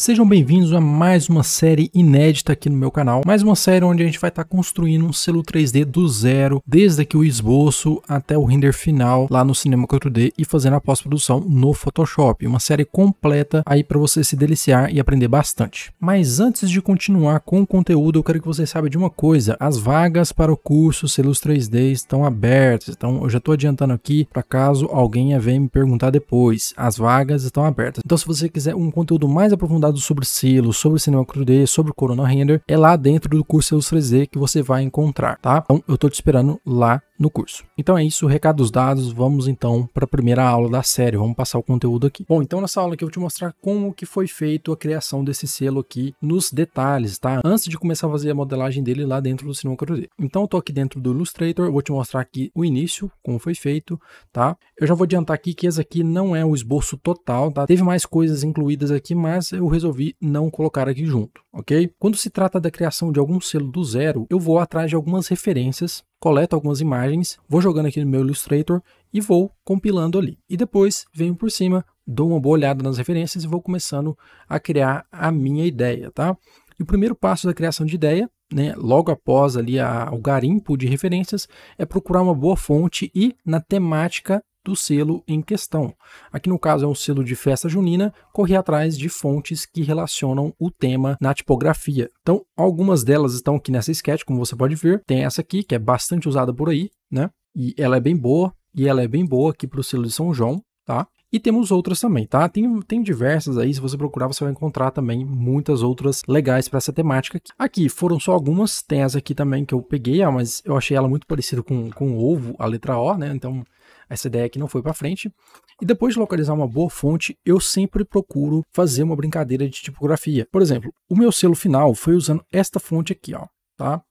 Sejam bem-vindos a mais uma série inédita aqui no meu canal, mais uma série onde a gente vai estar tá construindo um selo 3D do zero, desde aqui o esboço até o render final lá no Cinema 4D e fazendo a pós-produção no Photoshop. Uma série completa aí para você se deliciar e aprender bastante. Mas antes de continuar com o conteúdo, eu quero que você saiba de uma coisa, as vagas para o curso Selos 3D estão abertas, então eu já estou adiantando aqui para caso alguém venha me perguntar depois. As vagas estão abertas. Então se você quiser um conteúdo mais aprofundado dado sobre selo, sobre cinema 4D, sobre Corona Render, é lá dentro do curso 3 Z que você vai encontrar, tá? Então eu tô te esperando lá no curso. Então é isso, recados dados, vamos então para a primeira aula da série, vamos passar o conteúdo aqui. Bom, então nessa aula aqui eu vou te mostrar como que foi feito a criação desse selo aqui nos detalhes, tá? Antes de começar a fazer a modelagem dele lá dentro do Cinema 4D. Então eu tô aqui dentro do Illustrator, vou te mostrar aqui o início, como foi feito, tá? Eu já vou adiantar aqui que esse aqui não é o esboço total, tá? Teve mais coisas incluídas aqui, mas eu resolvi não colocar aqui junto, ok? Quando se trata da criação de algum selo do zero, eu vou atrás de algumas referências coleto algumas imagens, vou jogando aqui no meu Illustrator e vou compilando ali. E depois venho por cima, dou uma boa olhada nas referências e vou começando a criar a minha ideia, tá? E o primeiro passo da criação de ideia, né, logo após ali a, o garimpo de referências, é procurar uma boa fonte e na temática do selo em questão. Aqui no caso é um selo de festa junina, corri atrás de fontes que relacionam o tema na tipografia. Então, algumas delas estão aqui nessa sketch, como você pode ver. Tem essa aqui, que é bastante usada por aí, né? E ela é bem boa, e ela é bem boa aqui para o selo de São João, tá? E temos outras também, tá? Tem, tem diversas aí, se você procurar, você vai encontrar também muitas outras legais para essa temática. Aqui. aqui foram só algumas, tem essa aqui também que eu peguei, ah, mas eu achei ela muito parecida com, com ovo, a letra O, né? Então essa ideia aqui não foi para frente. E depois de localizar uma boa fonte, eu sempre procuro fazer uma brincadeira de tipografia. Por exemplo, o meu selo final foi usando esta fonte aqui, ó, tá?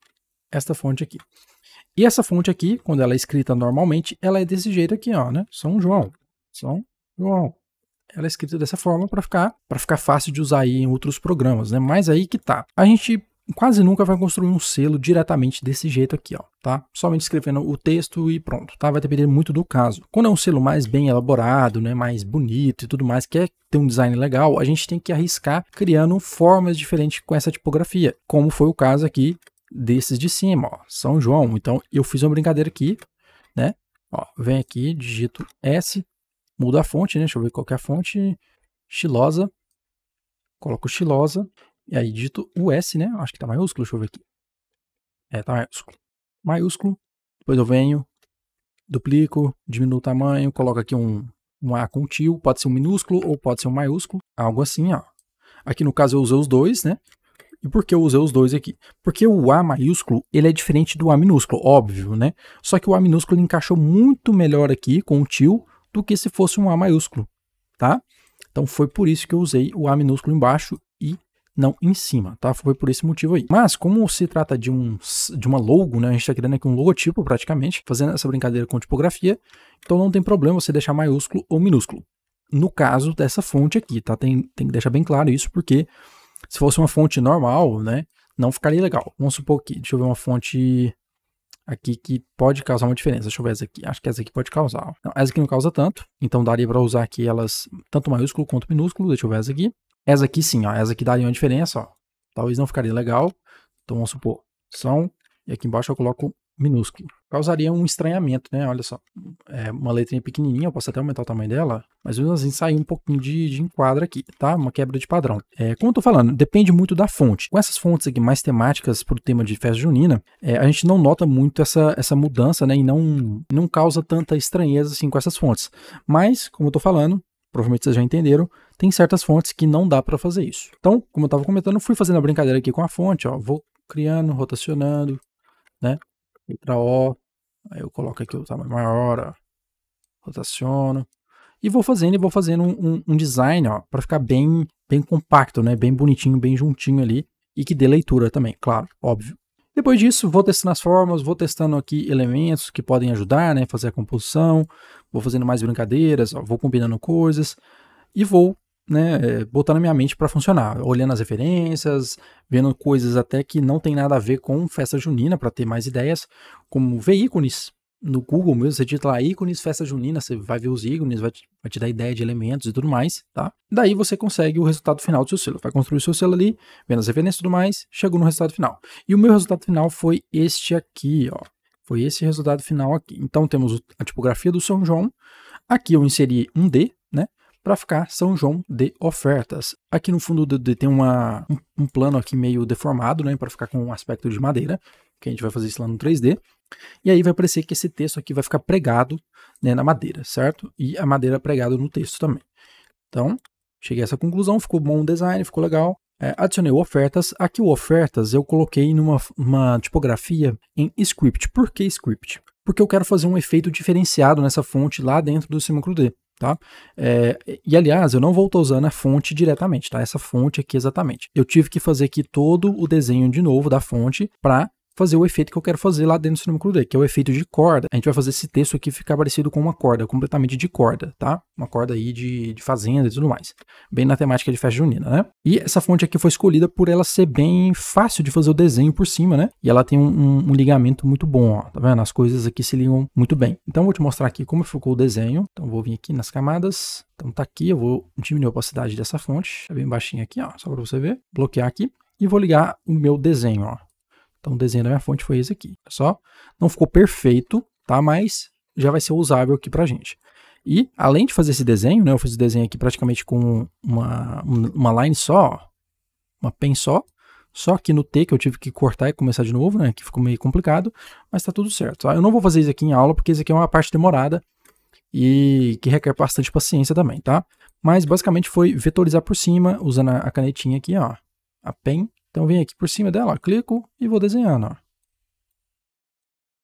Esta fonte aqui. E essa fonte aqui, quando ela é escrita normalmente, ela é desse jeito aqui, ó, né? São João. São João. Ela é escrita dessa forma para ficar, para ficar fácil de usar aí em outros programas, né? Mas aí que tá. A gente quase nunca vai construir um selo diretamente desse jeito aqui, ó, tá? Somente escrevendo o texto e pronto, tá? Vai depender muito do caso. Quando é um selo mais bem elaborado, né, mais bonito e tudo mais, quer ter um design legal, a gente tem que arriscar criando formas diferentes com essa tipografia, como foi o caso aqui desses de cima, ó, São João. Então, eu fiz uma brincadeira aqui, né? Ó, vem aqui, digito S, muda a fonte, né? Deixa eu ver qual é a fonte. Estilosa. Coloco estilosa e aí dito o S, né? Acho que tá maiúsculo, deixa eu ver aqui. É, tá maiúsculo. Maiúsculo. Depois eu venho, duplico, diminuo o tamanho, coloco aqui um, um A com tio. Pode ser um minúsculo ou pode ser um maiúsculo. Algo assim, ó. Aqui no caso eu usei os dois, né? E por que eu usei os dois aqui? Porque o A maiúsculo, ele é diferente do A minúsculo, óbvio, né? Só que o A minúsculo encaixou muito melhor aqui com o tio do que se fosse um A maiúsculo, tá? Então foi por isso que eu usei o A minúsculo embaixo e não em cima, tá? Foi por esse motivo aí. Mas como se trata de, um, de uma logo, né? A gente tá criando aqui um logotipo praticamente, fazendo essa brincadeira com tipografia, então não tem problema você deixar maiúsculo ou minúsculo. No caso dessa fonte aqui, tá? Tem, tem que deixar bem claro isso, porque se fosse uma fonte normal, né? Não ficaria legal. Vamos supor que, deixa eu ver uma fonte aqui que pode causar uma diferença. Deixa eu ver essa aqui. Acho que essa aqui pode causar. Não, essa aqui não causa tanto, então daria para usar aqui elas tanto maiúsculo quanto minúsculo. Deixa eu ver essa aqui. Essa aqui sim, ó. Essa aqui daria uma diferença, ó. Talvez não ficaria legal. Então vamos supor, são, e aqui embaixo eu coloco minúsculo. Causaria um estranhamento, né? Olha só, é uma letrinha pequenininha, eu posso até aumentar o tamanho dela, mas mesmo assim sair um pouquinho de, de enquadra aqui, tá? Uma quebra de padrão. É, como eu tô falando, depende muito da fonte. Com essas fontes aqui mais temáticas para o tema de festa junina, é, a gente não nota muito essa, essa mudança, né? E não, não causa tanta estranheza assim com essas fontes. Mas, como eu tô falando, provavelmente vocês já entenderam, tem certas fontes que não dá para fazer isso. Então, como eu estava comentando, fui fazendo a brincadeira aqui com a fonte, ó, vou criando, rotacionando, né? Letra O, aí eu coloco aqui o tamanho maior, ó, rotaciono e vou fazendo e vou fazendo um, um, um design, ó, para ficar bem, bem compacto, né? Bem bonitinho, bem juntinho ali e que dê leitura também, claro, óbvio. Depois disso, vou testando as formas, vou testando aqui elementos que podem ajudar, né, fazer a composição, vou fazendo mais brincadeiras, ó, vou combinando coisas e vou né, botar na minha mente para funcionar, olhando as referências, vendo coisas até que não tem nada a ver com festa junina para ter mais ideias, como ver ícones no Google mesmo, você digita lá ícones festa junina, você vai ver os ícones, vai te, vai te dar ideia de elementos e tudo mais, tá? Daí você consegue o resultado final do seu selo, vai construir o seu selo ali, vendo as referências e tudo mais, chegou no resultado final. E o meu resultado final foi este aqui, ó. Foi esse resultado final aqui. Então temos a tipografia do São João. Aqui eu inseri um D, para ficar São João de ofertas. Aqui no fundo do, tem uma, um, um plano aqui meio deformado, né, para ficar com um aspecto de madeira, que a gente vai fazer isso lá no 3D. E aí vai aparecer que esse texto aqui vai ficar pregado né, na madeira, certo? E a madeira é pregada no texto também. Então, cheguei a essa conclusão, ficou bom o design, ficou legal. É, adicionei ofertas. Aqui o ofertas eu coloquei numa tipografia em script. Por que script? Porque eu quero fazer um efeito diferenciado nessa fonte lá dentro do 4D Tá? É, e aliás, eu não vou estar usando a fonte diretamente, tá? Essa fonte aqui exatamente. Eu tive que fazer aqui todo o desenho de novo da fonte para fazer o efeito que eu quero fazer lá dentro do cinema crude, que é o efeito de corda. A gente vai fazer esse texto aqui ficar parecido com uma corda, completamente de corda, tá? Uma corda aí de, de fazenda e tudo mais. Bem na temática de festa junina, né? E essa fonte aqui foi escolhida por ela ser bem fácil de fazer o desenho por cima, né? E ela tem um, um, um ligamento muito bom, ó. Tá vendo? As coisas aqui se ligam muito bem. Então, eu vou te mostrar aqui como ficou o desenho. Então, vou vir aqui nas camadas. Então, tá aqui. Eu vou diminuir a opacidade dessa fonte. É bem baixinho aqui, ó. Só para você ver. Bloquear aqui. E vou ligar o meu desenho, ó. Então o desenho da minha fonte foi esse aqui, só. Não ficou perfeito, tá? Mas já vai ser usável aqui pra gente. E além de fazer esse desenho, né, eu fiz o desenho aqui praticamente com uma, uma line só, uma pen só, só que no T que eu tive que cortar e começar de novo, né, que ficou meio complicado, mas tá tudo certo. Tá? Eu não vou fazer isso aqui em aula porque isso aqui é uma parte demorada e que requer bastante paciência também, tá? Mas basicamente foi vetorizar por cima usando a canetinha aqui, ó, a pen então vem aqui por cima dela, ó, clico e vou desenhando. Ó.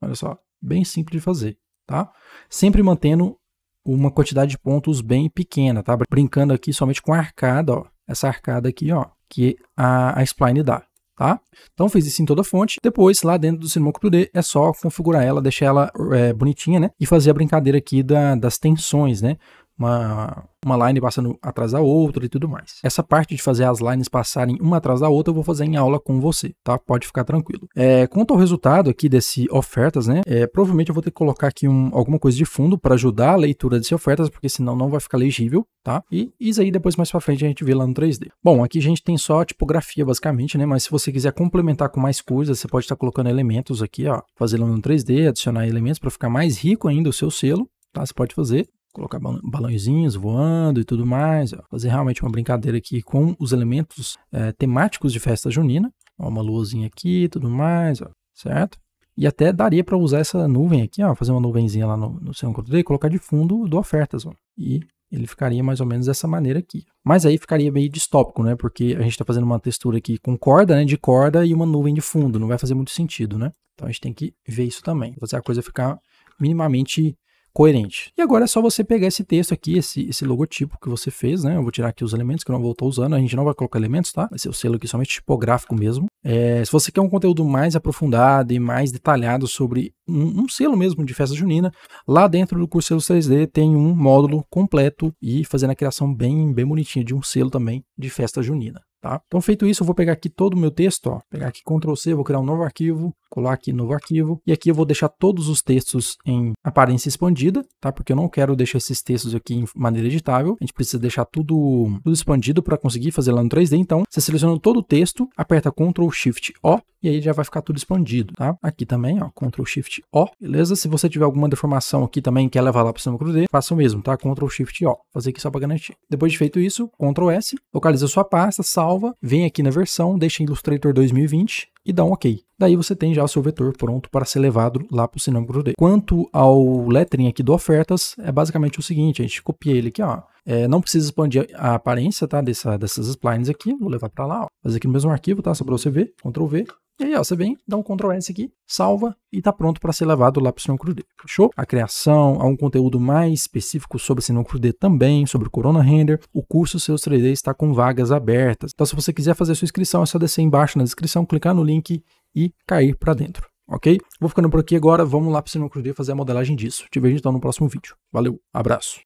Olha só, bem simples de fazer, tá? Sempre mantendo uma quantidade de pontos bem pequena, tá? Brincando aqui somente com a arcada, ó. Essa arcada aqui, ó, que a, a spline dá, tá? Então fiz isso em toda a fonte. Depois, lá dentro do Cinema 4 d é só configurar ela, deixar ela é, bonitinha, né? E fazer a brincadeira aqui da, das tensões, né? uma, uma line passando atrás da outra e tudo mais. Essa parte de fazer as lines passarem uma atrás da outra eu vou fazer em aula com você, tá? Pode ficar tranquilo. É, quanto ao resultado aqui desse ofertas, né? É, provavelmente eu vou ter que colocar aqui um, alguma coisa de fundo para ajudar a leitura desse ofertas, porque senão não vai ficar legível, tá? E isso aí depois mais para frente a gente vê lá no 3D. Bom, aqui a gente tem só tipografia basicamente, né? Mas se você quiser complementar com mais coisas, você pode estar tá colocando elementos aqui, ó, fazendo no 3D, adicionar elementos para ficar mais rico ainda o seu selo. Tá, você pode fazer colocar balãozinhos voando e tudo mais, fazer realmente uma brincadeira aqui com os elementos é, temáticos de festa junina, ó, uma luzinha aqui e tudo mais, ó, certo? E até daria para usar essa nuvem aqui, ó, fazer uma nuvenzinha lá no, no seu encontro e colocar de fundo do ofertas, ó, e ele ficaria mais ou menos dessa maneira aqui. Mas aí ficaria meio distópico, né? Porque a gente está fazendo uma textura aqui com corda, né? De corda e uma nuvem de fundo. Não vai fazer muito sentido, né? Então a gente tem que ver isso também. Fazer a coisa ficar minimamente coerente. E agora é só você pegar esse texto aqui, esse, esse logotipo que você fez, né? Eu vou tirar aqui os elementos que eu não vou estar usando, a gente não vai colocar elementos, tá? Vai ser o selo aqui somente tipográfico mesmo. É, se você quer um conteúdo mais aprofundado e mais detalhado sobre um, um, selo mesmo de festa junina. Lá dentro do Curseiros 3D tem um módulo completo e fazendo a criação bem, bem bonitinha de um selo também de festa junina. Tá? Então, feito isso, eu vou pegar aqui todo o meu texto, ó, pegar aqui Ctrl C, vou criar um novo arquivo, colar aqui novo arquivo, e aqui eu vou deixar todos os textos em aparência expandida, tá? Porque eu não quero deixar esses textos aqui em maneira editável, a gente precisa deixar tudo, tudo expandido para conseguir fazer lá no 3D, então você seleciona todo o texto, aperta Ctrl Shift O, e aí já vai ficar tudo expandido, tá? Aqui também, ó, Ctrl Shift O, beleza? Se você tiver alguma deformação aqui também quer levar lá para cima do cruzeiro, faça o mesmo, tá? Ctrl Shift O, fazer aqui só para garantir. Depois de feito isso, Ctrl S, localiza sua pasta, salva, vem aqui na versão, deixa em Illustrator 2020, e dá um OK. Daí você tem já o seu vetor pronto para ser levado lá para o sinômetro d Quanto ao lettering aqui do ofertas, é basicamente o seguinte, a gente copia ele aqui, ó. É, não precisa expandir a aparência tá, dessa, dessas splines aqui, vou levar para lá, ó. fazer aqui no mesmo arquivo, tá? Só para você ver, Ctrl V, e aí, ó, você vem, dá um Ctrl S aqui, salva e está pronto para ser levado lá para o Sinão d Fechou? A criação, há um conteúdo mais específico sobre Sinão d também, sobre Corona Render. O curso Seus 3D está com vagas abertas. Então, se você quiser fazer sua inscrição, é só descer embaixo na descrição, clicar no link link e cair para dentro, ok? Vou ficando por aqui agora, vamos lá para o Sinocruz fazer a modelagem disso. Te vejo então no próximo vídeo. Valeu, abraço!